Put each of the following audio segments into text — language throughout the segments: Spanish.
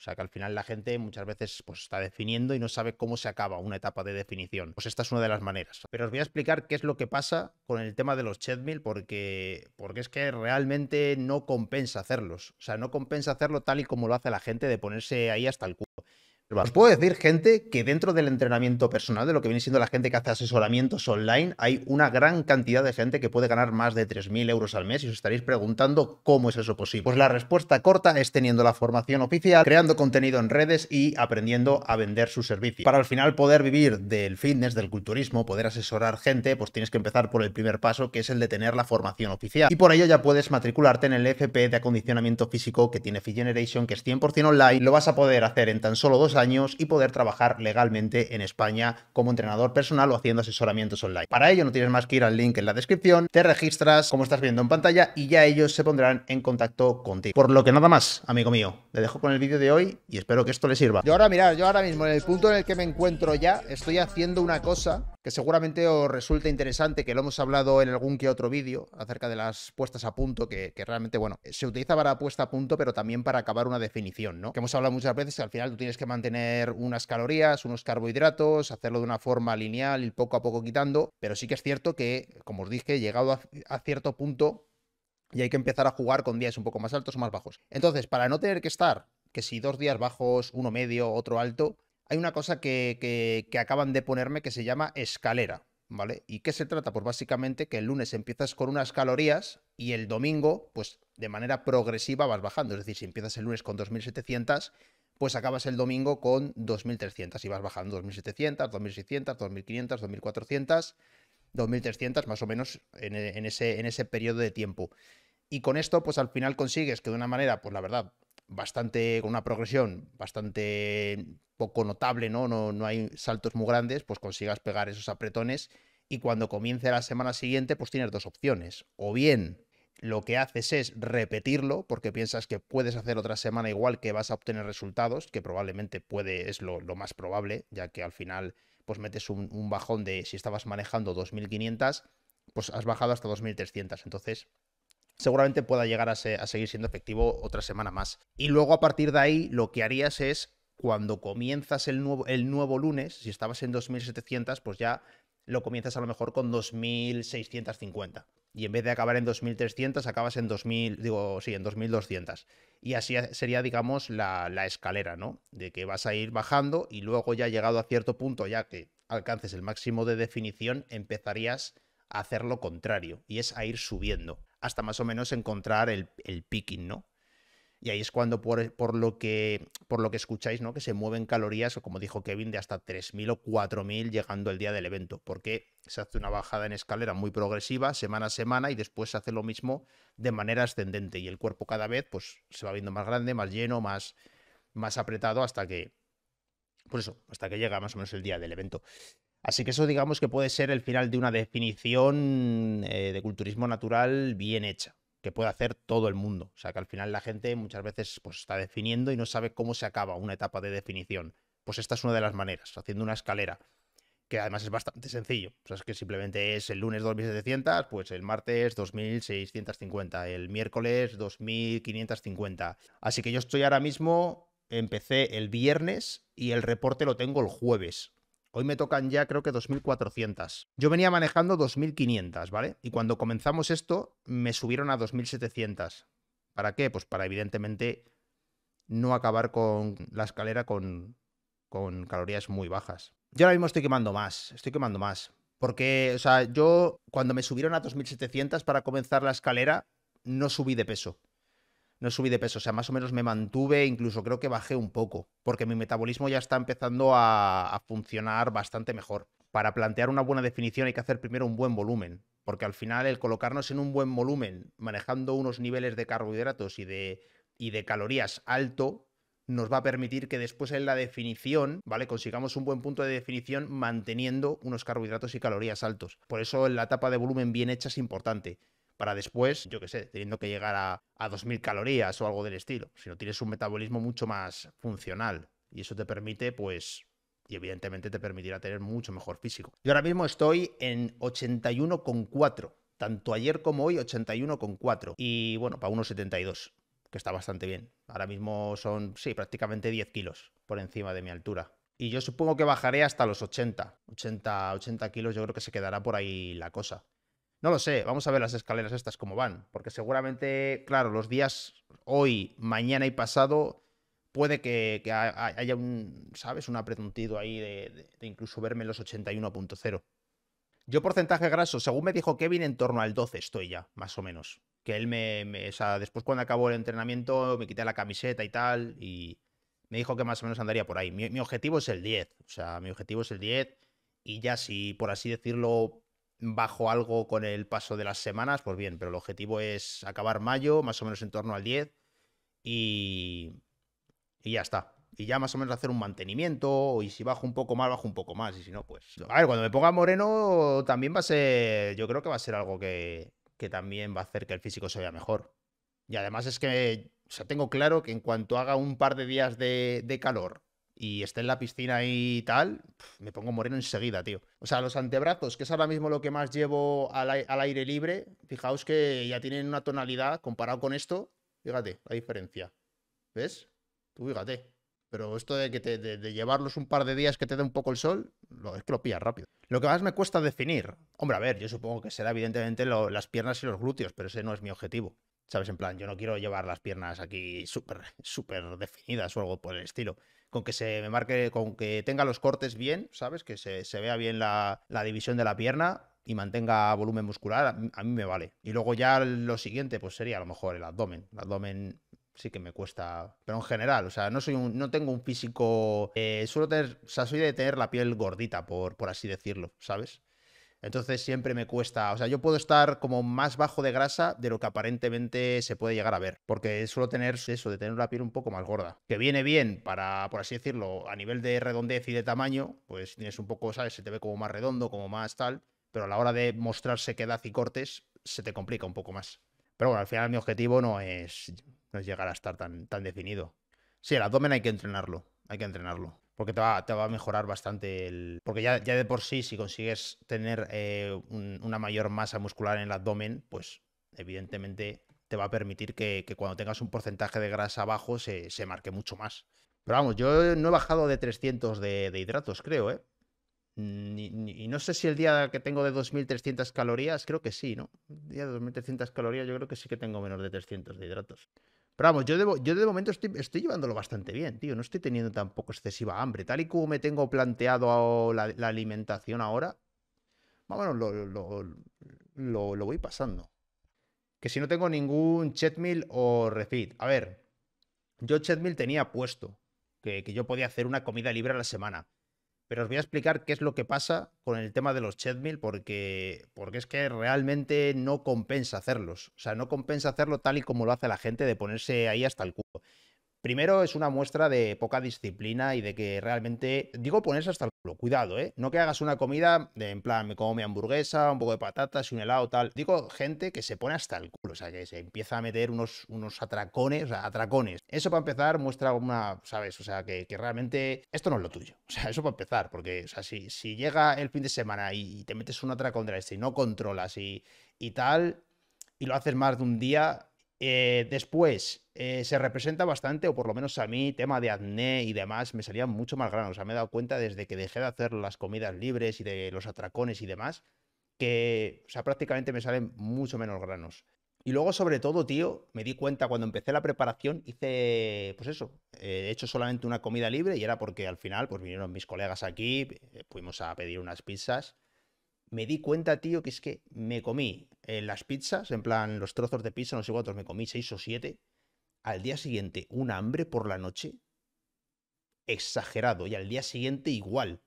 O sea que al final la gente muchas veces pues, está definiendo y no sabe cómo se acaba una etapa de definición. Pues esta es una de las maneras. Pero os voy a explicar qué es lo que pasa con el tema de los chatmills, porque, porque es que realmente no compensa hacerlos. O sea, no compensa hacerlo tal y como lo hace la gente de ponerse ahí hasta el culo. Os puedo decir, gente, que dentro del entrenamiento personal, de lo que viene siendo la gente que hace asesoramientos online, hay una gran cantidad de gente que puede ganar más de 3.000 euros al mes y os estaréis preguntando cómo es eso posible. Pues la respuesta corta es teniendo la formación oficial, creando contenido en redes y aprendiendo a vender su servicio. Para al final poder vivir del fitness, del culturismo, poder asesorar gente, pues tienes que empezar por el primer paso, que es el de tener la formación oficial. Y por ello ya puedes matricularte en el FP de acondicionamiento físico que tiene Fit Generation, que es 100% online. Lo vas a poder hacer en tan solo dos años años y poder trabajar legalmente en España como entrenador personal o haciendo asesoramientos online. Para ello no tienes más que ir al link en la descripción, te registras como estás viendo en pantalla y ya ellos se pondrán en contacto contigo. Por lo que nada más, amigo mío, te dejo con el vídeo de hoy y espero que esto le sirva. Yo ahora, mirad, yo ahora mismo en el punto en el que me encuentro ya, estoy haciendo una cosa que seguramente os resulta interesante, que lo hemos hablado en algún que otro vídeo acerca de las puestas a punto, que, realmente, bueno, se utiliza para puesta a punto, pero también para acabar una definición, ¿no? Que hemos hablado muchas veces que al final tú tienes que mantener unas calorías, unos carbohidratos, hacerlo de una forma lineal y poco a poco quitando, pero sí que es cierto que, como os dije, llegado a cierto punto... Y hay que empezar a jugar con días un poco más altos o más bajos. Entonces, para no tener que estar, que si dos días bajos, uno medio, otro alto, hay una cosa que, acaban de ponerme que se llama escalera. ¿Vale? ¿Y qué se trata? Pues básicamente que el lunes empiezas con unas calorías y el domingo, pues de manera progresiva vas bajando. Es decir, si empiezas el lunes con 2.700, pues acabas el domingo con 2.300 y vas bajando 2.700, 2.600, 2.500, 2.400, 2.300 más o menos en, ese, en ese periodo de tiempo. Y con esto, pues al final consigues que de una manera, pues la verdad, bastante, con una progresión bastante poco notable, ¿no? ¿no? No hay saltos muy grandes, pues consigas pegar esos apretones y cuando comience la semana siguiente, pues tienes dos opciones. O bien lo que haces es repetirlo porque piensas que puedes hacer otra semana igual que vas a obtener resultados, que probablemente puede, es lo, más probable, ya que al final pues metes un, un bajón de si estabas manejando 2.500, pues has bajado hasta 2.300. Entonces seguramente pueda llegar a, seguir siendo efectivo otra semana más. Y luego a partir de ahí lo que harías es, cuando comienzas el nuevo, el nuevo lunes, si estabas en 2.700, pues ya lo comienzas a lo mejor con 2.650. Y en vez de acabar en 2.300, acabas en 2.000, digo, sí, en 2.200. Y así sería, digamos, la, la, escalera, ¿no? De que vas a ir bajando y luego ya llegado a cierto punto, ya que alcances el máximo de definición, empezarías a hacer lo contrario, y es a ir subiendo hasta más o menos encontrar el, picking, ¿no? Y ahí es cuando, por, lo que, por lo que escucháis, ¿no? Que se mueven calorías, o como dijo Kevin, de hasta 3.000 o 4.000 llegando el día del evento, porque se hace una bajada en escalera muy progresiva, semana a semana, y después se hace lo mismo de manera ascendente. Y el cuerpo cada vez pues, se va viendo más grande, más lleno, más, más apretado, hasta que. Por pues eso, hasta que llega más o menos el día del evento. Así que eso digamos que puede ser el final de una definición eh, de culturismo natural bien hecha, que puede hacer todo el mundo. O sea que al final la gente muchas veces pues, está definiendo y no sabe cómo se acaba una etapa de definición. Pues esta es una de las maneras, haciendo una escalera, que además es bastante sencillo. O sea, es que simplemente es el lunes 2700, pues el martes 2650, el miércoles 2550. Así que yo estoy ahora mismo, empecé el viernes y el reporte lo tengo el jueves. Hoy me tocan ya creo que 2.400. Yo venía manejando 2.500, ¿vale? Y cuando comenzamos esto me subieron a 2.700. ¿Para qué? Pues para evidentemente no acabar con la escalera con, calorías muy bajas. Yo ahora mismo estoy quemando más, estoy quemando más. Porque, o sea, yo cuando me subieron a 2.700 para comenzar la escalera, no subí de peso no subí de peso, o sea, más o menos me mantuve, incluso creo que bajé un poco, porque mi metabolismo ya está empezando a, funcionar bastante mejor. Para plantear una buena definición hay que hacer primero un buen volumen, porque al final el colocarnos en un buen volumen, manejando unos niveles de carbohidratos y de, y de calorías alto, nos va a permitir que después en la definición, ¿vale? Consigamos un buen punto de definición manteniendo unos carbohidratos y calorías altos. Por eso la etapa de volumen bien hecha es importante para después, yo qué sé, teniendo que llegar a, 2.000 calorías o algo del estilo, Si no tienes un metabolismo mucho más funcional y eso te permite pues y evidentemente te permitirá tener mucho mejor físico. Yo ahora mismo estoy en 81,4, tanto ayer como hoy 81,4 y bueno, para 1,72, que está bastante bien. Ahora mismo son, sí, prácticamente 10 kilos por encima de mi altura. Y yo supongo que bajaré hasta los 80, 80, 80 kilos, yo creo que se quedará por ahí la cosa. No lo sé, vamos a ver las escaleras estas cómo van, porque seguramente, claro, los días hoy, mañana y pasado puede que, haya un, ¿sabes? Un apretuntido ahí de, incluso verme los 81.0. Yo porcentaje graso, según me dijo Kevin, en torno al 12 estoy ya, más o menos. Que él me, o sea, después cuando acabó el entrenamiento me quité la camiseta y tal, y me dijo que más o menos andaría por ahí. mi objetivo es el 10, o sea, mi objetivo es el 10, y ya si, por así decirlo, bajo algo con el paso de las semanas, pues bien, pero el objetivo es acabar mayo, más o menos en torno al 10, y, y ya está. Y ya más o menos hacer un mantenimiento, y si bajo un poco más, bajo un poco más, y si no, pues... A ver, cuando me ponga moreno también va a ser, yo creo que va a ser algo que, también va a hacer que el físico se vea mejor. Y además es que, o tengo claro que en cuanto haga un par de días de, de calor y esté en la piscina y tal, me pongo moreno enseguida, tío. O sea, los antebrazos, que es ahora mismo lo que más llevo al, aire libre, fijaos que ya tienen una tonalidad comparado con esto, fíjate la diferencia. ¿Ves? Tú fíjate. Pero esto de, que de, llevarlos un par de días que te dé un poco el sol, lo, es que lo pillas rápido. Lo que más me cuesta definir, hombre, a ver, yo supongo que será evidentemente las piernas y los glúteos, pero ese no es mi objetivo. ¿Sabes? En plan, yo no quiero llevar las piernas aquí súper, súper definidas o algo por el estilo con que se me marque, con que tenga los cortes bien, ¿sabes? Que se, vea bien la, división de la pierna y mantenga volumen muscular, a mí me vale. Y luego ya lo siguiente, pues sería a lo mejor el abdomen. El abdomen sí que me cuesta. Pero en general, o sea, no soy no tengo un físico. Eh, suelo tener. soy de tener la piel gordita, por, por así decirlo, ¿sabes? Entonces siempre me cuesta, o sea, yo puedo estar como más bajo de grasa de lo que aparentemente se puede llegar a ver, porque es solo tener eso de tener la piel un poco más gorda, que viene bien para, por así decirlo, a nivel de redondez y de tamaño, pues tienes un poco, ¿sabes? Se te ve como más redondo, como más tal, pero a la hora de mostrar sequedad y cortes se te complica un poco más. Pero bueno, al final mi objetivo no es, no llegar a estar tan, tan definido. Sí, el abdomen hay que entrenarlo, hay que entrenarlo porque te va, a mejorar bastante el... Porque ya, de por sí, si consigues tener eh, una mayor masa muscular en el abdomen, pues evidentemente te va a permitir que, cuando tengas un porcentaje de grasa bajo se, marque mucho más. Pero vamos, yo no he bajado de 300 de, hidratos, creo, ¿eh? Mm, y no sé si el día que tengo de 2.300 calorías, creo que sí, ¿no? El día de 2.300 calorías yo creo que sí que tengo menos de 300 de hidratos. Pero vamos, yo, debo, yo de momento estoy, estoy, llevándolo bastante bien, tío. No estoy teniendo tampoco excesiva hambre. Tal y como me tengo planteado la, alimentación ahora, Vámonos, lo, voy pasando. Que si no tengo ningún meal o refit. A ver, yo meal tenía puesto, que yo podía hacer una comida libre a la semana pero os voy a explicar qué es lo que pasa con el tema de los treadmill porque, porque es que realmente no compensa hacerlos. O sea, no compensa hacerlo tal y como lo hace la gente de ponerse ahí hasta el culo. Primero es una muestra de poca disciplina y de que realmente, digo ponerse hasta el culo, cuidado, ¿eh? No que hagas una comida de, en plan, me como mi hamburguesa, un poco de patatas y un helado, tal. Digo gente que se pone hasta el culo, o sea, que se empieza a meter unos, unos atracones, o sea, atracones. Eso para empezar muestra una, ¿sabes? O sea, que, realmente esto no es lo tuyo. O sea, eso para empezar, porque, o sea, si, llega el fin de semana y, te metes un atracón de este y no controlas y, y tal, y lo haces más de un día, eh, después, eh, se representa bastante, o por lo menos a mí, tema de acné y demás, me salían mucho más granos. O sea, me he dado cuenta desde que dejé de hacer las comidas libres y de los atracones y demás, que, o sea, prácticamente me salen mucho menos granos. Y luego, sobre todo, tío, me di cuenta cuando empecé la preparación, hice, pues eso, eh, he hecho solamente una comida libre y era porque al final, pues vinieron mis colegas aquí, fuimos a pedir unas pizzas me di cuenta, tío, que es que me comí eh, las pizzas, en plan los trozos de pizza, no sé cuántos, me comí seis o siete. Al día siguiente, un hambre por la noche. Exagerado. Y al día siguiente igual.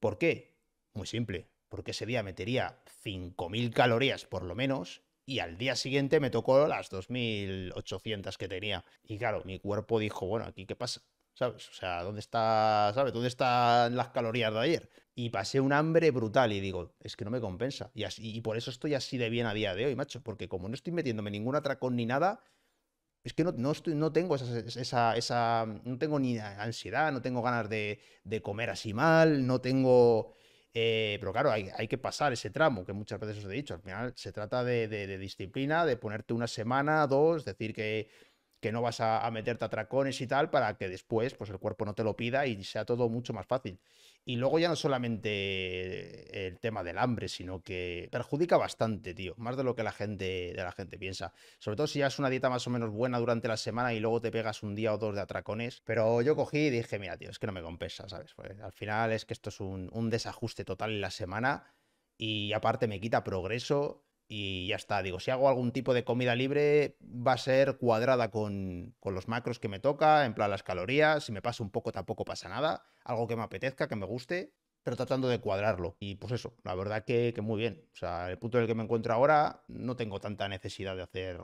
¿Por qué? Muy simple. Porque ese día metería 5.000 calorías por lo menos. Y al día siguiente me tocó las 2.800 que tenía. Y claro, mi cuerpo dijo, bueno, aquí qué pasa. ¿sabes? O sea, ¿dónde está, ¿sabes? ¿Dónde están las calorías de ayer? Y pasé un hambre brutal y digo, es que no me compensa. Y, así, y por eso estoy así de bien a día de hoy, macho, porque como no estoy metiéndome ningún atracón ni nada, es que no, estoy, no tengo esa, No tengo ni ansiedad, no tengo ganas de, comer así mal, no tengo. Eh, pero claro, hay, que pasar ese tramo, que muchas veces os he dicho. Al final se trata de disciplina, de ponerte una semana, dos, decir que que no vas a, a, meterte atracones y tal para que después pues el cuerpo no te lo pida y sea todo mucho más fácil. Y luego ya no solamente el tema del hambre, sino que perjudica bastante, tío, más de lo que la gente, de la gente piensa. Sobre todo si ya es una dieta más o menos buena durante la semana y luego te pegas un día o dos de atracones. Pero yo cogí y dije, mira, tío, es que no me compensa, ¿sabes? Pues, al final es que esto es un desajuste total en la semana y aparte me quita progreso y ya está. Digo, si hago algún tipo de comida libre, va a ser cuadrada con, los macros que me toca, en plan las calorías. Si me pasa un poco, tampoco pasa nada. Algo que me apetezca, que me guste, pero tratando de cuadrarlo. Y pues eso, la verdad que, muy bien. O sea, el punto en el que me encuentro ahora, no tengo tanta necesidad de hacer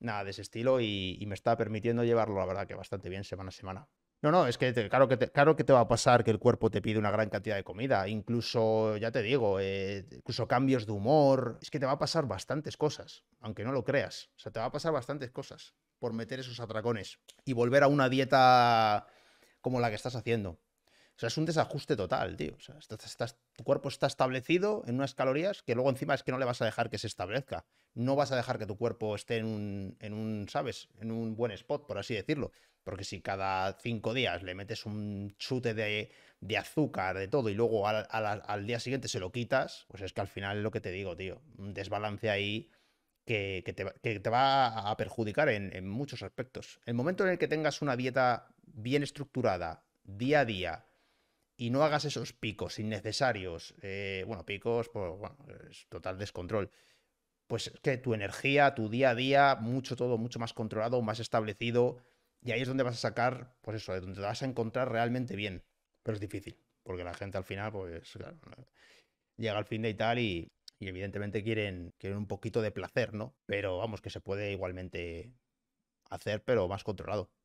nada de ese estilo y, y me está permitiendo llevarlo, la verdad, que bastante bien semana a semana. No, no, es que claro, que te, claro que te va a pasar que el cuerpo te pide una gran cantidad de comida, incluso, ya te digo, eh, incluso cambios de humor, es que te va a pasar bastantes cosas, aunque no lo creas, o sea, te va a pasar bastantes cosas por meter esos atracones y volver a una dieta como la que estás haciendo. O sea, es un desajuste total, tío. O sea, tu cuerpo está establecido en unas calorías que luego encima es que no le vas a dejar que se establezca. No vas a dejar que tu cuerpo esté en un, en un ¿sabes? En un buen spot, por así decirlo. Porque si cada cinco días le metes un chute de, de azúcar, de todo, y luego al, día siguiente se lo quitas, pues es que al final es lo que te digo, tío. Un desbalance ahí que, te, va a perjudicar en, en muchos aspectos. El momento en el que tengas una dieta bien estructurada, día a día, y no hagas esos picos innecesarios, eh, bueno, picos, pues bueno, es total descontrol. Pues es que tu energía, tu día a día, mucho todo, mucho más controlado, más establecido, y ahí es donde vas a sacar, pues eso, de donde te vas a encontrar realmente bien. Pero es difícil, porque la gente al final, pues llega al fin de y tal y, evidentemente quieren, quieren un poquito de placer, ¿no? Pero vamos, que se puede igualmente hacer, pero más controlado.